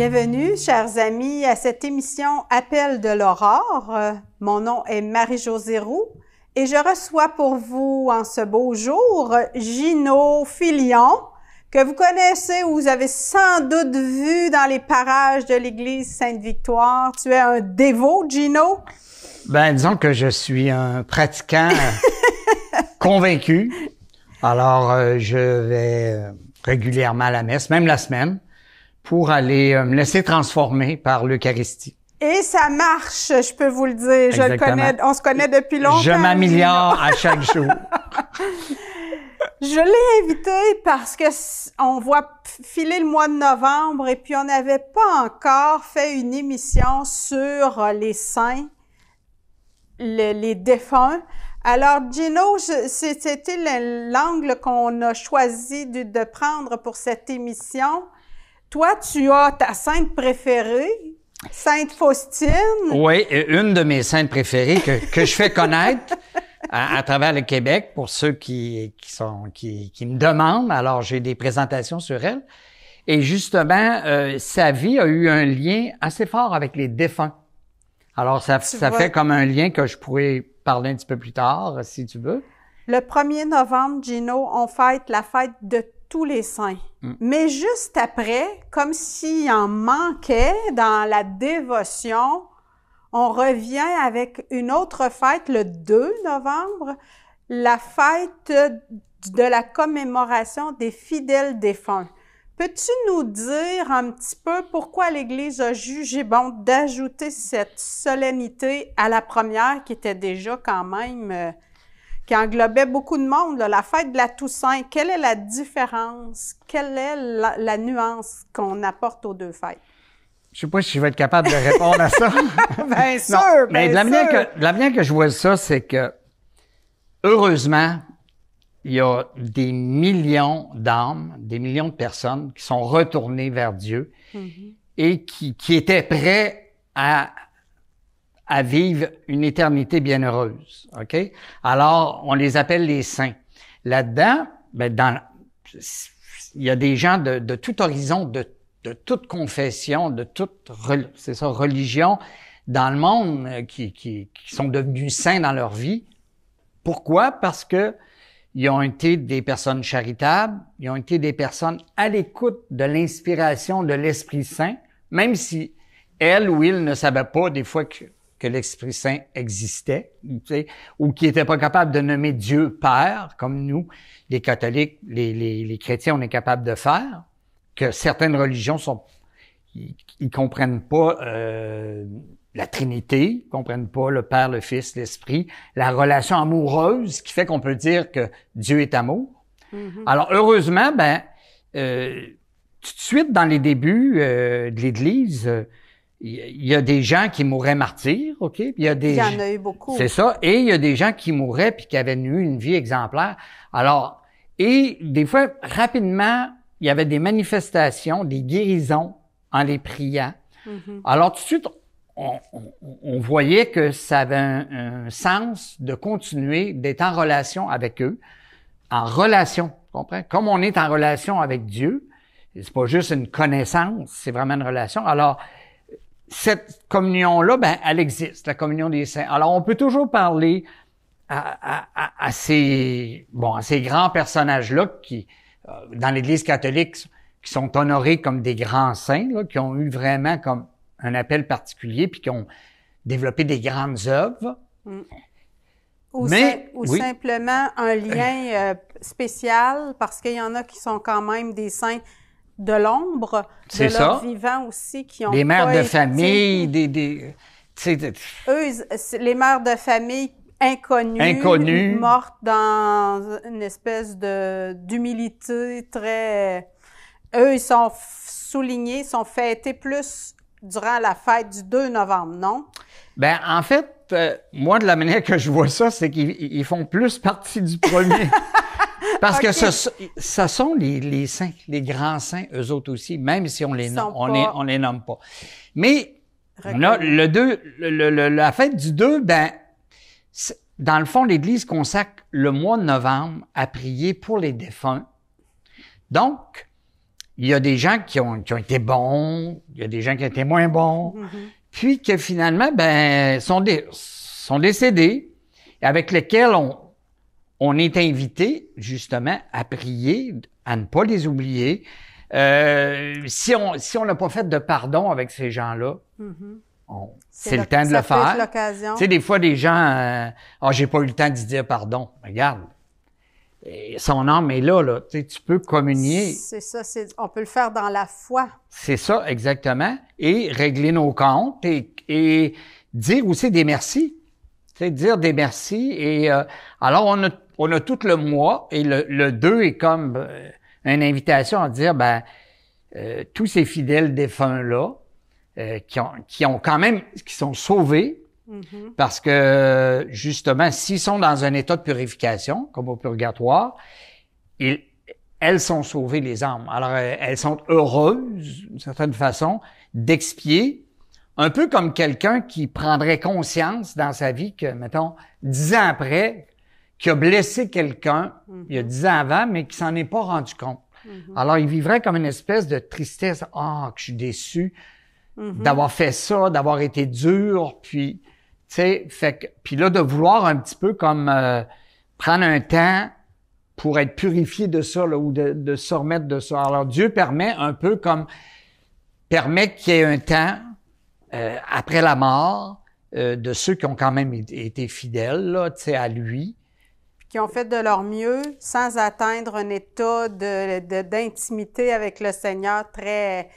Bienvenue, chers amis, à cette émission Appel de l'aurore. Euh, mon nom est Marie-Josée Roux et je reçois pour vous en ce beau jour Gino Filion, que vous connaissez ou vous avez sans doute vu dans les parages de l'église Sainte-Victoire. Tu es un dévot, Gino? Ben, disons que je suis un pratiquant convaincu. Alors, euh, je vais euh, régulièrement à la messe, même la semaine pour aller euh, me laisser transformer par l'Eucharistie. Et ça marche, je peux vous le dire. Je connais, on se connaît depuis longtemps. Je m'améliore à chaque jour. je l'ai invité parce que on voit filer le mois de novembre et puis on n'avait pas encore fait une émission sur euh, les saints, les, défunts. Alors, Gino, c'était l'angle qu'on a choisi de prendre pour cette émission. Toi, tu as ta sainte préférée, Sainte Faustine. Oui, une de mes saintes préférées que, je fais connaître à, travers le Québec pour ceux qui, qui sont, qui, me demandent. Alors, j'ai des présentations sur elle. Et justement, euh, sa vie a eu un lien assez fort avec les défunts. Alors, ça, ça fait comme un lien que je pourrais parler un petit peu plus tard, si tu veux. Le 1er novembre, Gino, on fête la fête de tous les saints. Mm. Mais juste après, comme s'il en manquait dans la dévotion, on revient avec une autre fête le 2 novembre, la fête de la commémoration des fidèles défunts. Peux-tu nous dire un petit peu pourquoi l'Église a jugé bon d'ajouter cette solennité à la première qui était déjà quand même euh, qui englobait beaucoup de monde, la fête de la Toussaint, quelle est la différence, quelle est la, nuance qu'on apporte aux deux fêtes? Je sais pas si je vais être capable de répondre à ça. bien sûr, bien Mais ben de la, Manière que, la que je vois ça, c'est que, heureusement, il y a des millions d'âmes, des millions de personnes qui sont retournées vers Dieu mhm. et qui, qui étaient prêts à à vivre une éternité bienheureuse. OK? Alors, on les appelle les saints. Là-dedans, ben dans, il y a des gens de, de tout horizon, de, de, toute confession, de toute c'est ça, religion dans le monde euh, qui, qui, sont devenus saints dans leur vie. Pourquoi? Parce que ils ont été des personnes charitables, ils ont été des personnes à l'écoute de l'inspiration de l'Esprit Saint, même si elle ou il ne savaient pas des fois que que l'Esprit Saint existait, ou qui était pas capable de nommer Dieu Père, comme nous, les catholiques, les, les, les chrétiens, on est capable de faire, que certaines religions sont, ils comprennent pas euh, la Trinité, ils comprennent pas le Père, le Fils, l'Esprit, la relation amoureuse qui fait qu'on peut dire que Dieu est amour. Mm-hmm. Alors heureusement, ben euh, tout de suite dans les débuts euh, de l'Église il y a des gens qui mouraient martyrs, OK? il y a des... Il y en a eu beaucoup. C'est ça. Et il y a des gens qui mouraient puis qui avaient eu une vie exemplaire. Alors, et des fois, rapidement, il y avait des manifestations, des guérisons en les priant. Mm-hmm. Alors, tout de suite, on, voyait que ça avait un, sens de continuer d'être en relation avec eux, en relation, tu Comme on est en relation avec Dieu, c'est pas juste une connaissance, c'est vraiment une relation. Alors, cette communion-là, ben, elle existe, la communion des saints. Alors, on peut toujours parler à, à, à ces, bon, à ces grands personnages-là qui, euh, dans l'Église catholique, qui sont honorés comme des grands saints, là, qui ont eu vraiment comme un appel particulier, puis qui ont développé des grandes œuvres. Mm. Ou, Mais, ou simplement un lien euh, spécial, parce qu'il y en a qui sont quand même des saints de l'ombre de vivants aussi qui ont Les mères de famille, des, des eux, les mères de famille inconnues, mortes dans une espèce de d'humilité très eux ils sont soulignés, sont fêtés plus durant la fête du 2 novembre, non Ben en fait, euh, moi de la manière que je vois ça, c'est qu'ils font plus partie du premier Parce que ce, sont les, les, saints, les grands saints, eux autres aussi, même si on les, nomme, on les, on les nomme pas. Mais le le, la fête du 2, ben, dans le fond, l'Église consacre le mois de novembre à prier pour les défunts. Donc, il y a des gens qui ont, été bons, il y a des gens qui ont été moins bons, mm-hmm. puis que finalement, ben, sont, sont décédés, avec lesquels on, on est invité justement à prier, à ne pas les oublier. Euh, si on si on n'a pas fait de pardon avec ces gens-là, mhm. c'est le, temps de le faire. Tu sais, des fois, des gens, oh, j'ai pas eu le temps de dire pardon. Regarde, euh, son âme est là, là. Tu, sais, tu peux communier. C'est ça, on peut le faire dans la foi. C'est ça, exactement. Et régler nos comptes et, et dire aussi des merci. Tu sais, dire des merci. Et alors, on a on a tout le mois et le, 2 est comme euh, une invitation à dire, ben, euh, tous ces fidèles défunts-là, euh, qui, ont, qui ont quand même, qui sont sauvés, mm-hmm. parce que justement, s'ils sont dans un état de purification, comme au purgatoire, ils, elles sont sauvées, les âmes. Alors, elles sont heureuses, d'une certaine façon, d'expier, un peu comme quelqu'un qui prendrait conscience dans sa vie que, mettons, dix ans après, qui a blessé quelqu'un mhm. il y a dix ans avant, mais qui s'en est pas rendu compte. Mhm. Alors, il vivrait comme une espèce de tristesse. Ah, que je suis déçu mhm. d'avoir fait ça, d'avoir été dur, puis, tu sais, fait que, puis là, de vouloir un petit peu comme euh, prendre un temps pour être purifié de ça, ou de, de se remettre de ça. Alors, Dieu permet un peu comme, permet qu'il y ait un temps euh, après la mort, euh, de ceux qui ont quand même été fidèles là, à lui, qui ont fait de leur mieux sans atteindre un état d'intimité de, avec le Seigneur très,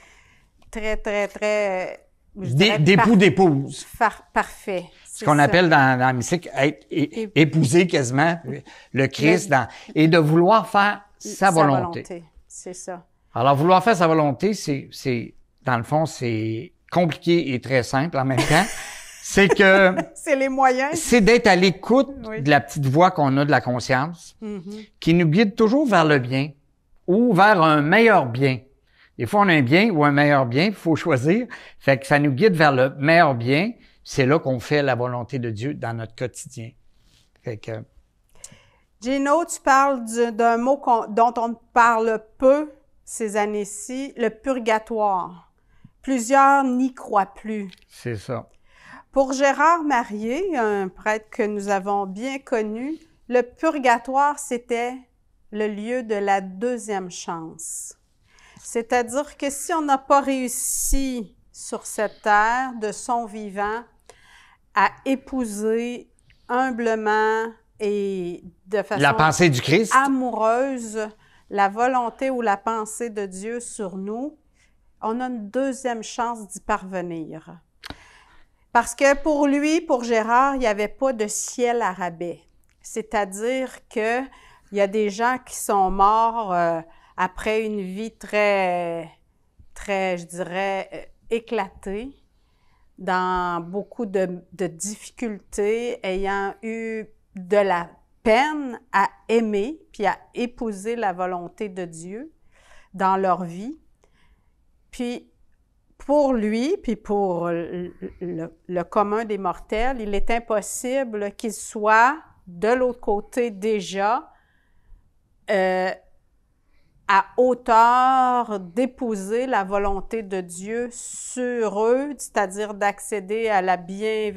très, très, très... D'époux, d'épouse. parfait. Ce qu'on appelle dans, la mystique être épousé quasiment le Christ ben, dans, et de vouloir faire sa, volonté. C'est ça. Alors, vouloir faire sa volonté, c'est, dans le fond, c'est compliqué et très simple en même temps. c'est que... c'est les moyens. C'est d'être à l'écoute de la petite voix qu'on a de la conscience, mm-hmm. qui nous guide toujours vers le bien ou vers un meilleur bien. Des fois, on a un bien ou un meilleur bien, il faut choisir. Fait que ça nous guide vers le meilleur bien. C'est là qu'on fait la volonté de Dieu dans notre quotidien. Fait que... Gino, tu parles d'un mot dont on parle peu ces années-ci, le purgatoire. Plusieurs n'y croient plus. C'est ça. Pour Gérard Marié, un prêtre que nous avons bien connu, le purgatoire, c'était le lieu de la deuxième chance. C'est-à-dire que si on n'a pas réussi sur cette terre de son vivant à épouser humblement et de façon amoureuse la volonté ou la pensée de Dieu sur nous, on a une deuxième chance d'y parvenir. Parce que pour lui, pour Gérard, il n'y avait pas de ciel à rabais. C'est-à-dire qu'il y a des gens qui sont morts euh, après une vie très, très, je dirais, euh, éclatée, dans beaucoup de, de difficultés, ayant eu de la peine à aimer puis à épouser la volonté de Dieu dans leur vie. Puis pour lui, puis pour le, commun des mortels, il est impossible qu'ils soit de l'autre côté déjà euh, à hauteur d'épouser la volonté de Dieu sur eux, c'est-à-dire d'accéder à la bien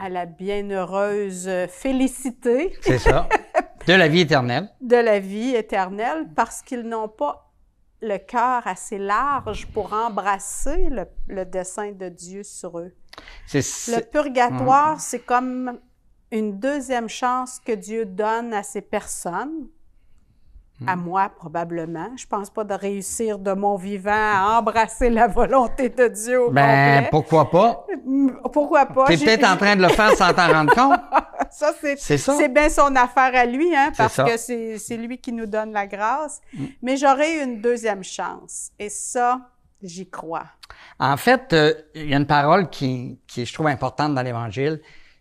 à la bienheureuse félicité. C'est ça. De la vie éternelle. de la vie éternelle, parce qu'ils n'ont pas le cœur assez large pour embrasser le, dessin dessein de Dieu sur eux. Le purgatoire, mm. c'est comme une deuxième chance que Dieu donne à ces personnes à mm. moi, probablement. Je pense pas de réussir de mon vivant à embrasser la volonté de Dieu. ben, pourquoi pas? Mm, pourquoi pas? T'es peut-être en train de le faire sans t'en rendre compte. ça, c'est, c'est bien son affaire à lui, hein, parce que c'est, lui qui nous donne la grâce. Mm. Mais j'aurais une deuxième chance. Et ça, j'y crois. En fait, euh, il y a une parole qui, qui je trouve importante dans l'Évangile.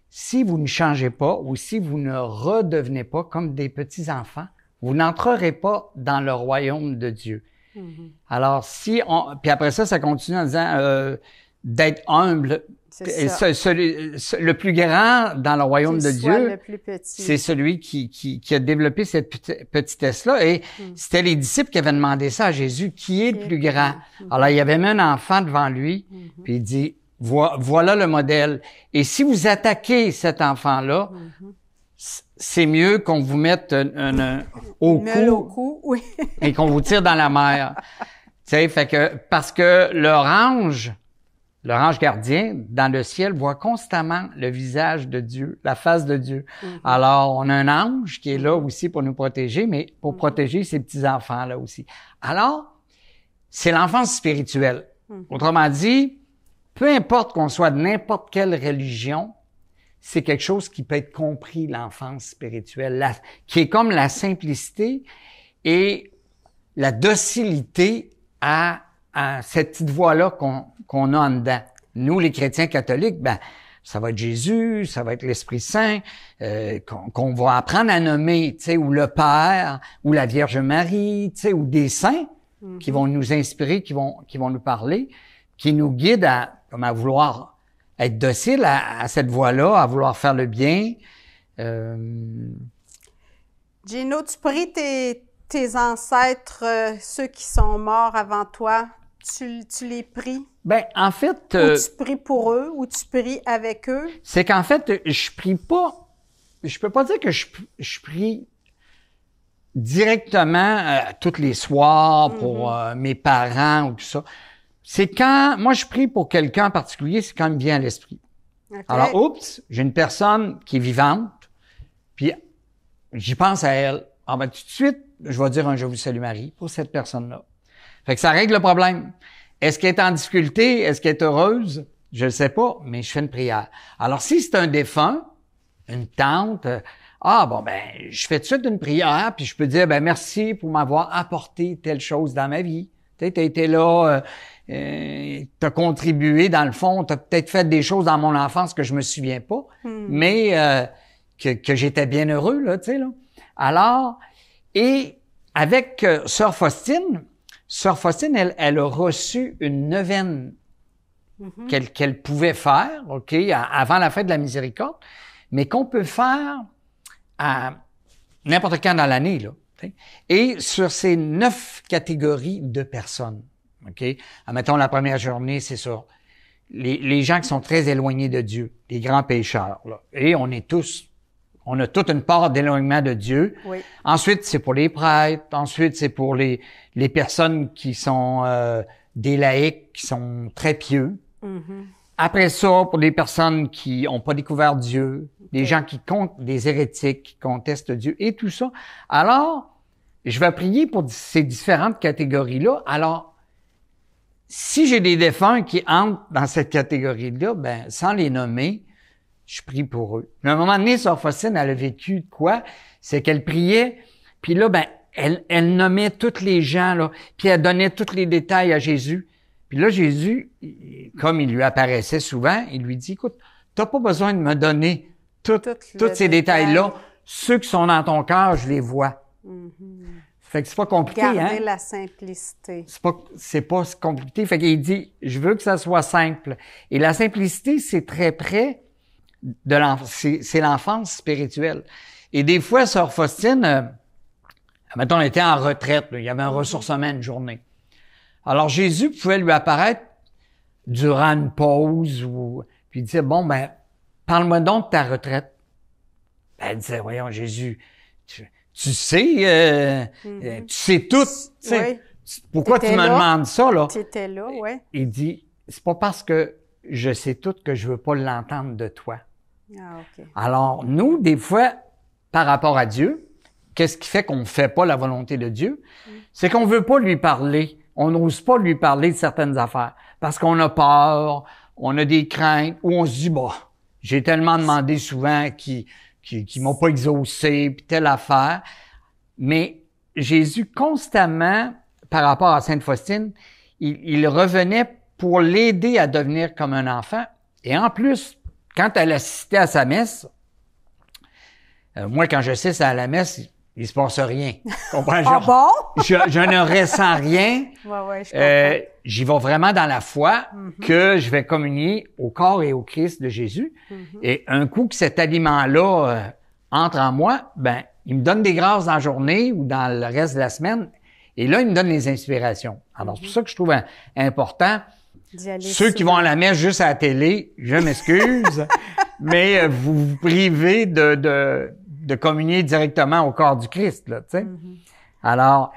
Si vous ne changez pas ou si vous ne redevenez pas comme des petits-enfants, vous n'entrerez pas dans le royaume de Dieu. Mm-hmm. Alors, si on. Puis après ça, ça continue en disant euh, d'être humble. Et ce, le plus grand dans le royaume de Dieu, c'est celui qui, qui, a développé cette petitesse-là. Et mm. c'était les disciples qui avaient demandé ça à Jésus, qui est le plus grand? Mm-hmm. Alors, il y avait même un enfant devant lui, mm-hmm. puis il dit, voilà le modèle. Et si vous attaquez cet enfant-là, c'est mieux qu'on vous mette un, au, cou et qu'on vous tire dans la mer. tu fait que parce que leur ange, gardien dans le ciel voit constamment le visage de Dieu, la face de Dieu. Mm-hmm. Alors, on a un ange qui est là mm-hmm. aussi pour nous protéger, mais pour mm-hmm. protéger ses petits enfants là aussi. Alors, c'est l'enfance spirituelle. Autrement dit, peu importe qu'on soit de n'importe quelle religion, c'est quelque chose qui peut être compris, l'enfance spirituelle, qui est comme la simplicité et la docilité à, cette petite voix-là qu'on a en dedans. Nous, les chrétiens catholiques, ben, ça va être Jésus, ça va être l'Esprit Saint, euh, qu'on va apprendre à nommer, tu sais, ou le Père, ou la Vierge Marie, tu sais, ou des saints qui mhm. vont nous inspirer, qui vont, qui vont nous parler, qui nous guident à, comme à vouloir être docile à, cette voie-là, à vouloir faire le bien. Euh... Gino, tu pries tes, tes ancêtres, euh, ceux qui sont morts avant toi, tu, tu les pries? Ben, en fait. Euh, ou tu pries pour eux ou tu pries avec eux? C'est qu'en fait, je prie pas. Je peux pas dire que je, je prie directement euh, tous les soirs pour mhm. euh, mes parents ou tout ça c'est quand, moi, je prie pour quelqu'un en particulier, c'est quand il me vient à l'esprit. Alors, oups, j'ai une personne qui est vivante, puis j'y pense à elle. Ah ben, tout de suite, je vais dire un « Je vous salue Marie » pour cette personne-là. Fait que ça règle le problème. Est-ce qu'elle est en difficulté? Est-ce qu'elle est heureuse? Je ne sais pas, mais je fais une prière. Alors, si c'est un défunt, une tante, euh, ah bon, ben, je fais tout de suite une prière, puis je peux dire, ben merci pour m'avoir apporté telle chose dans ma vie. Tu sais, été là... Euh, euh, t'as contribué, dans le fond, t'as peut-être fait des choses dans mon enfance que je me souviens pas, hmm. mais euh, que, j'étais bien heureux, là, tu sais, là. Alors, et avec euh, Sœur Faustine, Sœur Faustine, elle, a reçu une neuvaine mm-hmm. qu'elle pouvait faire, OK, avant la fête de la miséricorde, mais qu'on peut faire à n'importe quand dans l'année, là. Et sur ces neuf catégories de personnes, OK? Admettons, la première journée, c'est sur les, les, gens qui sont très éloignés de Dieu, les grands pécheurs. Là. Et on est tous, on a toute une part d'éloignement de Dieu. Oui. Ensuite, c'est pour les prêtres. Ensuite, c'est pour les, les personnes qui sont euh, des laïcs, qui sont très pieux. Mm-hmm. Après ça, pour les personnes qui n'ont pas découvert Dieu, des gens qui comptent, des hérétiques qui contestent Dieu et tout ça. Alors, je vais prier pour ces différentes catégories-là. Alors, si j'ai des défunts qui entrent dans cette catégorie-là, ben, sans les nommer, je prie pour eux. Mais à un moment donné, Sœur elle a vécu quoi? C'est qu'elle priait, puis là, ben, elle, elle nommait tous les gens, là, puis elle donnait tous les détails à Jésus. Puis là, Jésus, comme il lui apparaissait souvent, il lui dit, écoute, t'as pas besoin de me donner tous ces détails-là. Ceux qui sont dans ton cœur, je les vois. Mm-hmm. Fait que c'est pas compliqué, Garder hein? la simplicité. C'est pas, c'est pas compliqué. Fait qu'il dit, je veux que ça soit simple. Et la simplicité, c'est très près de l'enfance, c'est, l'enfance spirituelle. Et des fois, Sœur Faustine, euh, mettons, elle était en retraite, il y avait un mm-hmm. ressourcement une journée. Alors Jésus pouvait lui apparaître durant une pause ou puis dire, bon ben parle-moi donc de ta retraite. Ben, elle disait voyons Jésus, tu sais, euh, euh, mm-hmm. tu sais tout. Pourquoi tu me demandes ça, là? étais là, ouais. Il dit, c'est pas parce que je sais tout que je veux pas l'entendre de toi. Ah, Alors, nous, des fois, par rapport à Dieu, qu'est-ce qui fait qu'on ne fait pas la volonté de Dieu? Mm. C'est qu'on veut pas lui parler. On n'ose pas lui parler de certaines affaires parce qu'on a peur, on a des craintes ou on se dit, bah, j'ai tellement demandé souvent qui qui, qui m'ont pas exaucé, puis telle affaire. Mais Jésus, constamment, par rapport à Sainte Faustine, il, revenait pour l'aider à devenir comme un enfant. Et en plus, quand elle assistait à sa messe, euh, moi, quand je sais à la messe, il se passe rien. Ah comprends? je, je, ne ressens rien. Euh, j'y vais vraiment dans la foi mhm. que je vais communier au corps et au Christ de Jésus. Mhm. Et un coup que cet aliment-là euh, entre en moi, ben, il me donne des grâces dans la journée ou dans le reste de la semaine. Et là, il me donne les inspirations. Alors, c'est pour mhm. ça que je trouve hein, important. Ceux qui vont à la messe juste à la télé, je m'excuse, mais euh, vous vous privez de, de de communier directement au corps du Christ, là, tu sais. Mm-hmm. Alors,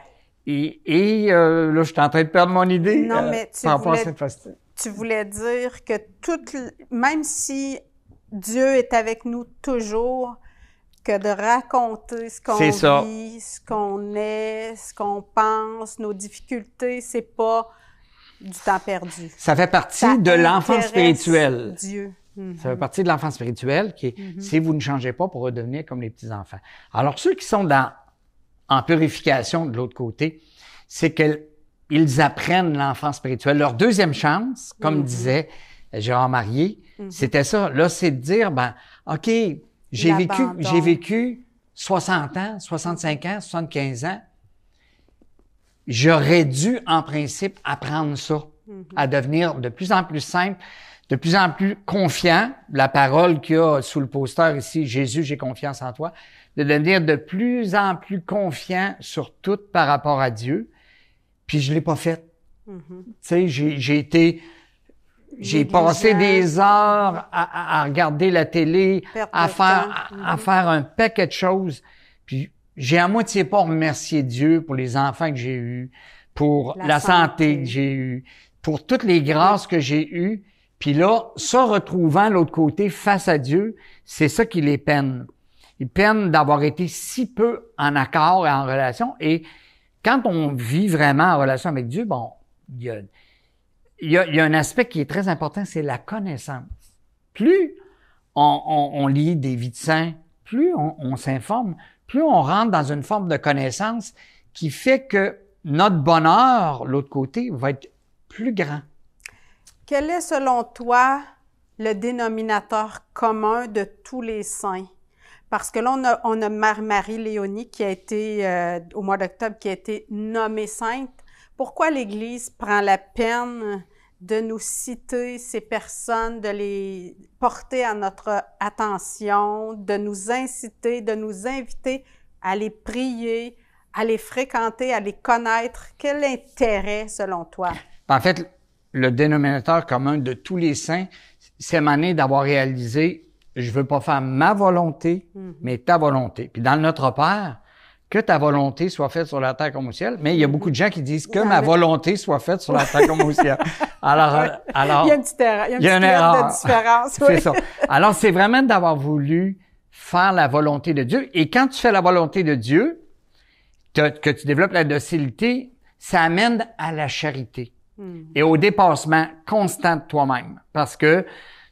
et, euh, là, je suis en train de perdre mon idée. Non, euh, mais tu voulais, dire que toute, même si Dieu est avec nous toujours, que de raconter ce qu'on vit, ce qu'on est, ce qu'on pense, nos difficultés, c'est pas du temps perdu. Ça fait partie de l'enfant spirituel Dieu. Ça fait partie de l'enfant spirituel qui mhm. si vous ne changez pas pour redevenir comme les petits-enfants. Alors, ceux qui sont dans, en purification de l'autre côté, c'est qu'ils apprennent l'enfant spirituel. Leur deuxième chance, comme mhm. disait Gérard Marié, mhm. c'était ça. Là, c'est de dire, ben, OK, j'ai vécu, j'ai vécu 60 ans, 65 ans, 75 ans. J'aurais dû, en principe, apprendre ça, à devenir de plus en plus simple de plus en plus confiant, la parole qu'il y a sous le poster ici, Jésus, j'ai confiance en toi, de devenir de plus en plus confiant sur tout par rapport à Dieu. Puis je l'ai pas fait. Mm-hmm. Tu sais, j'ai été, j'ai passé des heures à, regarder la télé, à faire, à, mm-hmm. faire un paquet de choses. Puis j'ai à moitié pas remercié Dieu pour les enfants que j'ai eus, pour la, santé. santé. que j'ai eue, pour toutes les grâces que j'ai eues. Puis là, se retrouvant l'autre côté face à Dieu, c'est ça qui les peine. Ils peinent d'avoir été si peu en accord et en relation. Et quand on vit vraiment en relation avec Dieu, bon, il y a, un aspect qui est très important, c'est la connaissance. Plus on, lit des vies de saints, plus on s'informe, plus on rentre dans une forme de connaissance qui fait que notre bonheur, l'autre côté, va être plus grand. Quel est selon toi le dénominateur commun de tous les saints? Parce que l'on a, on a Marie Léonie qui a été, euh, au mois d'octobre, qui a été nommée sainte. Pourquoi l'Église prend la peine de nous citer ces personnes, de les porter à notre attention, de nous inciter, de nous inviter à les prier, à les fréquenter, à les connaître? Quel intérêt selon toi? Ben, en fait, le dénominateur commun de tous les saints, c'est mané d'avoir réalisé je veux pas faire ma volonté, mhm. mais ta volonté. Puis dans notre Père, que ta volonté soit faite sur la terre comme au ciel. Mais il y a beaucoup de gens qui disent mhm. que ma volonté soit faite sur la terre comme au ciel. Alors, alors. Il y a une petite Il y a une, différence. c'est ça. Alors, c'est vraiment d'avoir voulu faire la volonté de Dieu. Et quand tu fais la volonté de Dieu, que tu développes la docilité, ça amène à la charité. Hmm. et au dépassement constant de toi-même. Parce que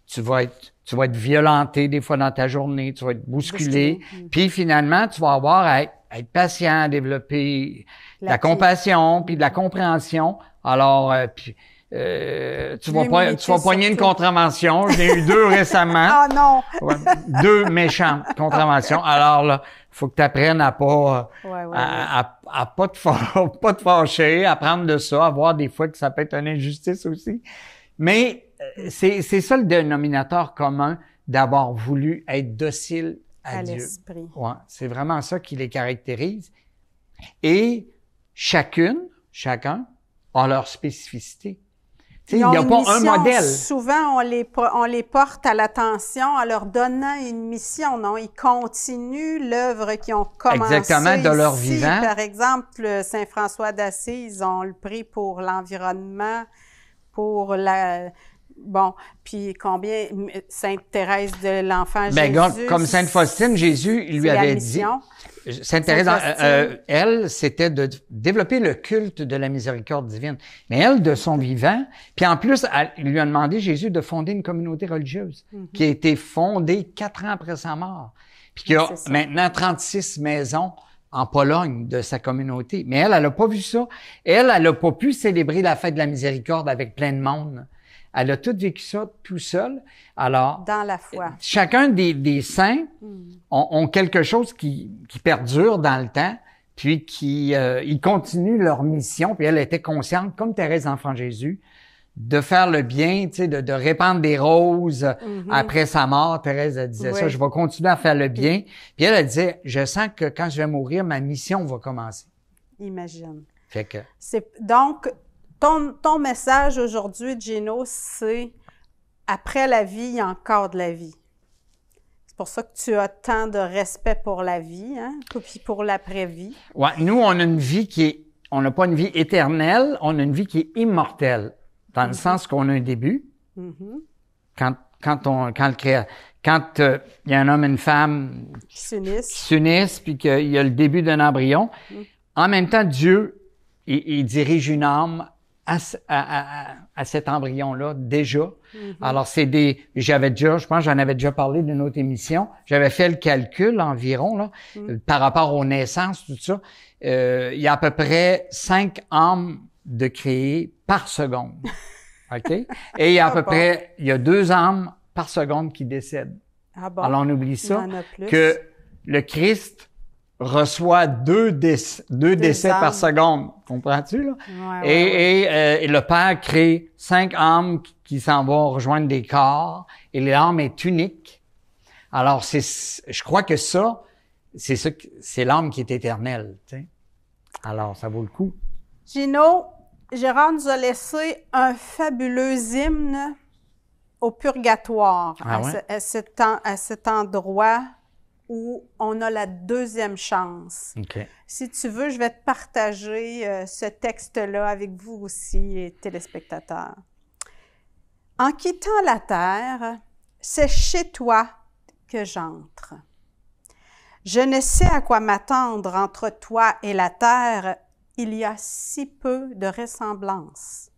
tu vas être tu vas être violenté des fois dans ta journée, tu vas être bousculé, hmm. puis finalement, tu vas avoir à être, patient, à développer la, compassion, puis de la compréhension. Alors, euh, puis, euh, tu, vas pas, tu poigner une contravention. J'en ai eu deux récemment. Ah non! deux méchantes contraventions. Alors là, faut que tu apprennes à pas, à, pas, te fâcher, pas à prendre de ça, à voir des fois que ça peut être une injustice aussi. Mais euh, c'est ça le dénominateur commun d'avoir voulu être docile à, à Dieu. c'est vraiment ça qui les caractérise. Et chacune, chacun a leur spécificité. Ils a pas un modèle. Souvent, on les, porte à l'attention en leur donnant une mission. Non, ils continuent l'œuvre qu'ils ont commencée. Exactement, de leur vivant. Par exemple, euh, Saint-François d'Assise, ont le prix pour l'environnement, pour la, Bon, puis combien Sainte Thérèse de l'Enfant ben, Jésus. Comme Sainte Faustine, Jésus il lui avait dit. Sainte Thérèse, euh, euh, elle, c'était de développer le culte de la miséricorde divine. Mais elle, de son vivant, puis en plus, elle, il lui a demandé Jésus de fonder une communauté religieuse mhm. qui a été fondée quatre ans après sa mort, puis qui a maintenant 36 maisons en Pologne de sa communauté. Mais elle, elle n'a pas vu ça. Elle, elle n'a pas pu célébrer la fête de la miséricorde avec plein de monde elle a tout vécu ça tout seule. Alors. Dans la foi. Euh, chacun des, des saints hmm. ont, quelque chose qui, perdure dans le temps, puis qui euh, ils continuent leur mission. Puis elle était consciente, comme Thérèse Enfant Jésus, de faire le bien, tu sais, de, répandre des roses mm-hmm. après sa mort. Thérèse elle disait ça, je vais continuer à faire le bien. Mm-hmm. Puis elle, elle disait, je sens que quand je vais mourir, ma mission va commencer. Imagine. Fait que... C'est, donc, ton, message aujourd'hui, Gino, c'est après la vie, il y a encore de la vie. C'est pour ça que tu as tant de respect pour la vie, hein, puis pour l'après-vie. Ouais, nous, on a une vie qui est. On n'a pas une vie éternelle, on a une vie qui est immortelle, dans le mhm. sens qu'on a un début. Mhm. Quand, quand, on, quand, quand euh, il y a un homme et une femme qui s'unissent, puis qu'il y a le début d'un embryon, mhm. en même temps, Dieu, il dirige une âme à, à, à, cet embryon-là déjà. Mm-hmm. Alors, c'est des. J'avais déjà, je pense, j'en avais déjà parlé d'une autre émission. J'avais fait le calcul environ là, mm. par rapport aux naissances, tout ça. Euh, il y a à peu près cinq âmes de créer par seconde. OK? Et il y a à ah peu près, il y a deux âmes par seconde qui décèdent. Ah Alors, on oublie ça. Que le Christ reçoit deux, décès, par seconde. Comprends-tu, là? Euh, et, le père crée cinq âmes qui, s'en vont rejoindre des corps et l'âme est unique. Alors, c'est, je crois que ça, c'est ça, c'est l'âme qui est éternelle, Alors, ça vaut le coup. Gino, Gérard nous a laissé un fabuleux hymne au purgatoire, ah à, cet à cet endroit où on a la deuxième chance. Si tu veux, je vais te partager euh, ce texte-là avec vous aussi, euh, téléspectateurs. En quittant la terre, c'est chez toi que j'entre. Je ne sais à quoi m'attendre entre toi et la terre. Il y a si peu de ressemblance. »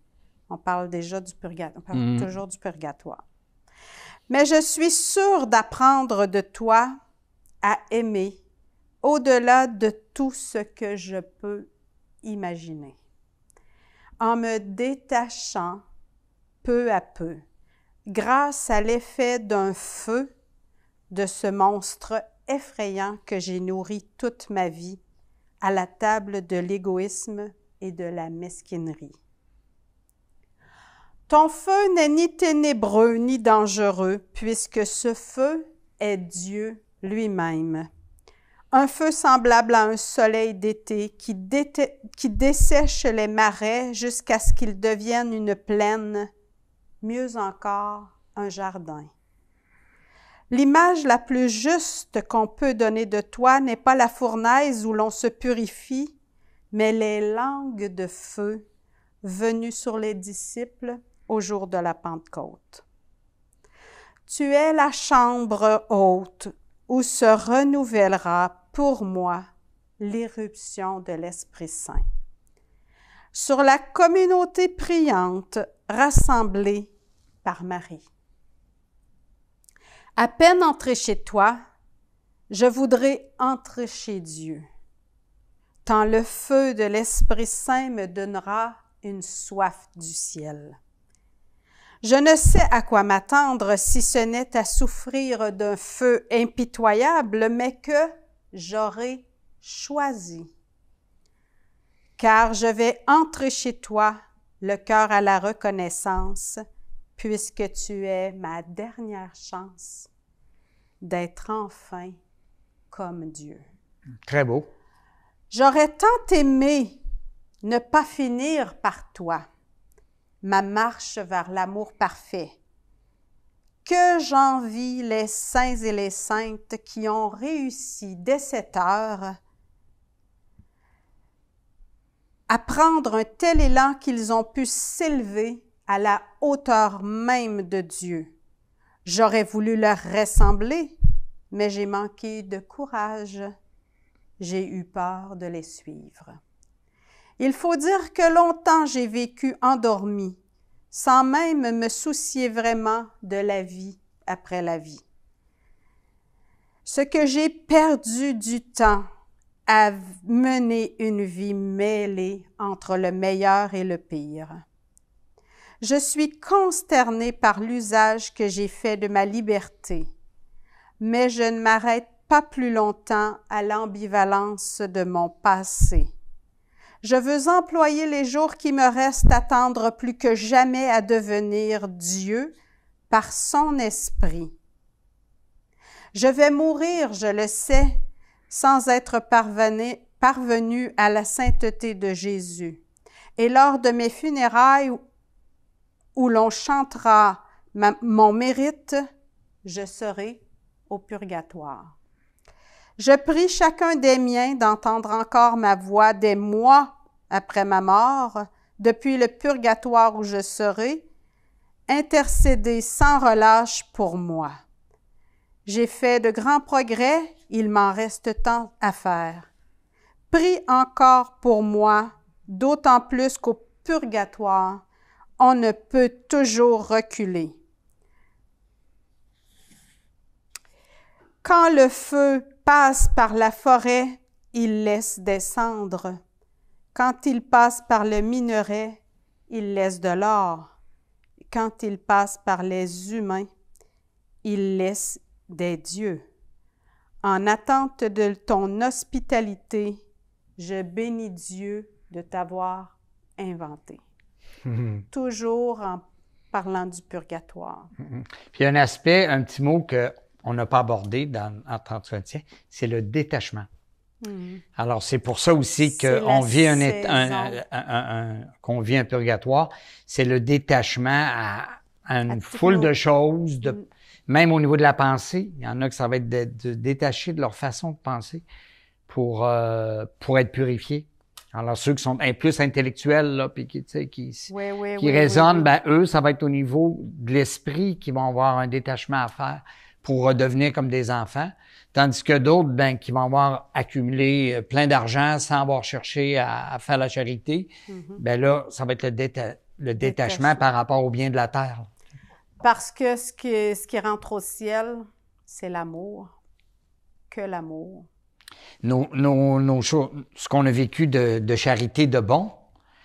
On parle déjà du purgatoire, mm. toujours du purgatoire. Mais je suis sûre d'apprendre de toi à aimer au-delà de tout ce que je peux imaginer. En me détachant peu à peu, grâce à l'effet d'un feu de ce monstre effrayant que j'ai nourri toute ma vie à la table de l'égoïsme et de la mesquinerie. Ton feu n'est ni ténébreux ni dangereux, puisque ce feu est Dieu lui-même. Un feu semblable à un soleil d'été qui, dessèche les marais jusqu'à ce qu'ils deviennent une plaine, mieux encore un jardin. L'image la plus juste qu'on peut donner de toi n'est pas la fournaise où l'on se purifie, mais les langues de feu venues sur les disciples au jour de la Pentecôte. Tu es la chambre haute où se renouvellera pour moi l'éruption de l'Esprit Saint. Sur la communauté priante rassemblée par Marie. À peine entré chez toi, je voudrais entrer chez Dieu, tant le feu de l'Esprit Saint me donnera une soif du ciel. Je ne sais à quoi m'attendre si ce n'est à souffrir d'un feu impitoyable, mais que j'aurai choisi. Car je vais entrer chez toi, le cœur à la reconnaissance, puisque tu es ma dernière chance d'être enfin comme Dieu. Très beau. J'aurais tant aimé ne pas finir par toi ma marche vers l'amour parfait. Que j'envie les saints et les saintes qui ont réussi dès cette heure à prendre un tel élan qu'ils ont pu s'élever à la hauteur même de Dieu. J'aurais voulu leur ressembler, mais j'ai manqué de courage. J'ai eu peur de les suivre. Il faut dire que longtemps j'ai vécu endormi, sans même me soucier vraiment de la vie après la vie. Ce que j'ai perdu du temps à mener une vie mêlée entre le meilleur et le pire. Je suis consterné par l'usage que j'ai fait de ma liberté, mais je ne m'arrête pas plus longtemps à l'ambivalence de mon passé. Je veux employer les jours qui me restent à tendre plus que jamais à devenir Dieu par son esprit. Je vais mourir, je le sais, sans être parvenu, à la sainteté de Jésus. Et lors de mes funérailles où l'on chantera mon mérite, je serai au purgatoire. Je prie chacun des miens d'entendre encore ma voix des mois après ma mort, depuis le purgatoire où je serai, intercéder sans relâche pour moi. J'ai fait de grands progrès, il m'en reste tant à faire. Prie encore pour moi, d'autant plus qu'au purgatoire, on ne peut toujours reculer. Quand le feu passe par la forêt, il laisse des cendres. Quand il passe par le minerai, il laisse de l'or. Quand il passe par les humains, il laisse des dieux. En attente de ton hospitalité, je bénis Dieu de t'avoir inventé. Toujours en parlant du purgatoire. Puis un aspect, un petit mot que on n'a pas abordé dans notre entretien, c'est le détachement. Hmm. Alors, c'est pour ça aussi qu'on vit un, un, un, purgatoire. C'est le détachement à, une foule de choses, hmm. même au niveau de la pensée. Il y en a que ça va être de, de détacher de leur façon de penser pour, euh, pour être purifié. Alors, ceux qui sont plus intellectuels, là, qui, résonnent, ben, eux, ça va être au niveau de l'esprit qu'ils vont avoir un détachement à faire pour redevenir comme des enfants. Tandis que d'autres, ben, qui vont avoir accumulé euh, plein d'argent sans avoir cherché à, faire la charité, mm-hmm. ben là, ça va être le, détachement, par rapport au bien de la terre. Parce que ce qui, rentre au ciel, c'est l'amour. Que l'amour. Nos, nos, choses, ce qu'on a vécu de, charité de bon,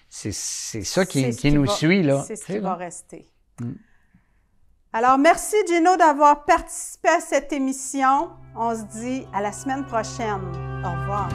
c'est ça qui, nous suit, suit. C'est ce qui va rester. Mm. Alors, merci Gino d'avoir participé à cette émission. On se dit à la semaine prochaine. Au revoir.